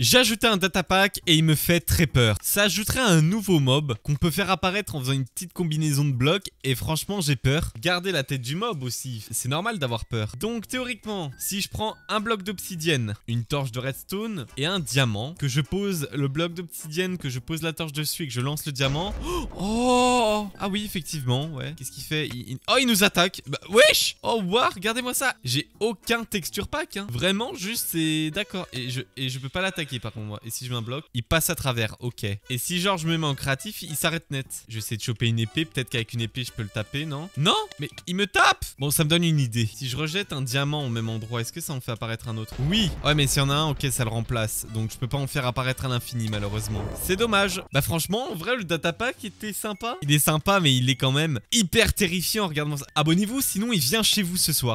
J'ai ajouté un datapack et il me fait très peur. Ça ajouterait un nouveau mob qu'on peut faire apparaître en faisant une petite combinaison de blocs et franchement j'ai peur. Gardez la tête du mob aussi, c'est normal d'avoir peur. Donc théoriquement, si je prends un bloc d'obsidienne, une torche de redstone et un diamant, que je pose le bloc d'obsidienne, que je pose la torche dessus et que je lance le diamant... Oh Ah oui effectivement, ouais. Qu'est-ce qu'il fait Oh il nous attaque bah, Wesh Oh wow, regardez-moi ça J'ai aucun texture pack, hein. Vraiment juste c'est... D'accord, et je... et je peux pas l'attaquer est par contre moi. Et si je mets un il passe à travers, ok. Et si genre me mets en créatif, il s'arrête net. Je vais essayer de choper une épée, peut-être qu'avec une épée je peux le taper, non Non Mais il me tape Bon, ça me donne une idée. Si je rejette un diamant au même endroit, est-ce que ça en fait apparaître un autre Oui Ouais, mais s'il y en a un, ok, ça le remplace. Donc je peux pas en faire apparaître à l'infini malheureusement. C'est dommage. Bah franchement, en vrai, le datapack était sympa. Il est sympa, mais il est quand même hyper terrifiant. Regardez-moi ça. Abonnez-vous, sinon il vient chez vous ce soir.